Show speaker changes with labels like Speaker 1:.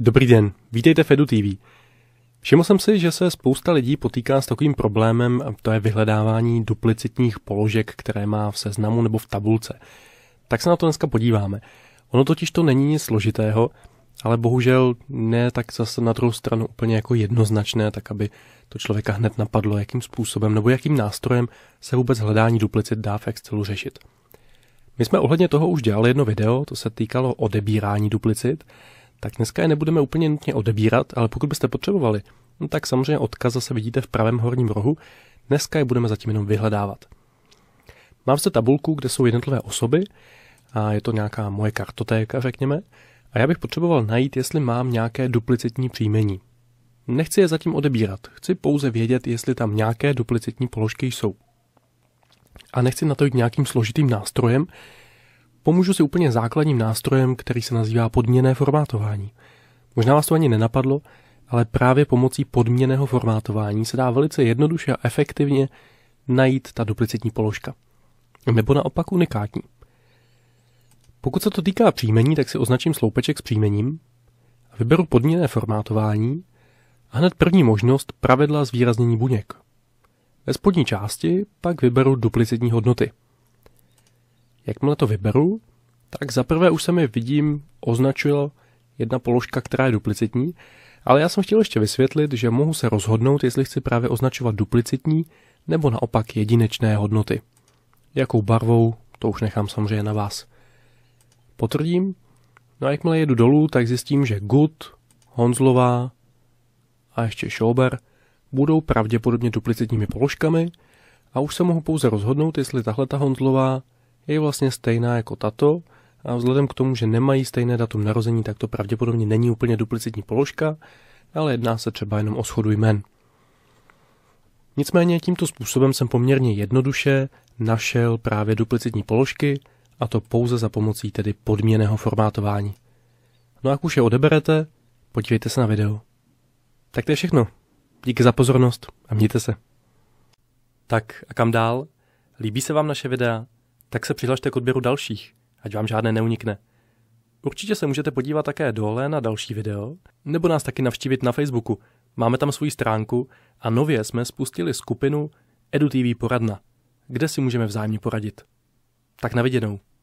Speaker 1: Dobrý den, vítejte v Edu TV. Všiml jsem si, že se spousta lidí potýká s takovým problémem, a to je vyhledávání duplicitních položek, které má v seznamu nebo v tabulce. Tak se na to dneska podíváme. Ono totiž to není nic složitého, ale bohužel ne tak zase na druhou stranu úplně jako jednoznačné, tak aby to člověka hned napadlo, jakým způsobem nebo jakým nástrojem se vůbec hledání duplicit dá v Excelu řešit. My jsme ohledně toho už dělali jedno video, to se týkalo odebírání duplicit, tak dneska je nebudeme úplně nutně odebírat, ale pokud byste potřebovali, no tak samozřejmě odkaz zase vidíte v pravém horním rohu. Dneska je budeme zatím jenom vyhledávat. Mám zde tabulku, kde jsou jednotlivé osoby a je to nějaká moje kartotéka, řekněme, a já bych potřeboval najít, jestli mám nějaké duplicitní příjmení. Nechci je zatím odebírat, chci pouze vědět, jestli tam nějaké duplicitní položky jsou. A nechci na to jít nějakým složitým nástrojem, pomůžu si úplně základním nástrojem, který se nazývá podměné formátování. Možná vás to ani nenapadlo, ale právě pomocí podměného formátování se dá velice jednoduše a efektivně najít ta duplicitní položka. Nebo naopak unikátní. Pokud se to týká příjmení, tak si označím sloupeček s příjmením, vyberu podměné formátování a hned první možnost pravidla zvýraznění buněk. Ve spodní části pak vyberu duplicitní hodnoty – Jakmile to vyberu, tak zaprvé už se mi vidím označil jedna položka, která je duplicitní, ale já jsem chtěl ještě vysvětlit, že mohu se rozhodnout, jestli chci právě označovat duplicitní nebo naopak jedinečné hodnoty. Jakou barvou, to už nechám samozřejmě na vás. Potvrdím, no a jakmile jedu dolů, tak zjistím, že Good, Honzlová a ještě Schober budou pravděpodobně duplicitními položkami a už se mohu pouze rozhodnout, jestli tahle ta Honzlová je vlastně stejná jako tato a vzhledem k tomu, že nemají stejné datum narození, tak to pravděpodobně není úplně duplicitní položka, ale jedná se třeba jenom o schodu jmen. Nicméně tímto způsobem jsem poměrně jednoduše našel právě duplicitní položky, a to pouze za pomocí tedy podměného formátování. No a jak už je odeberete, podívejte se na video. Tak to je všechno. Díky za pozornost a mějte se. Tak a kam dál? Líbí se vám naše videa? tak se přihlašte k odběru dalších, ať vám žádné neunikne. Určitě se můžete podívat také dole na další video, nebo nás taky navštívit na Facebooku. Máme tam svoji stránku a nově jsme spustili skupinu EduTV Poradna, kde si můžeme vzájemně poradit. Tak na viděnou.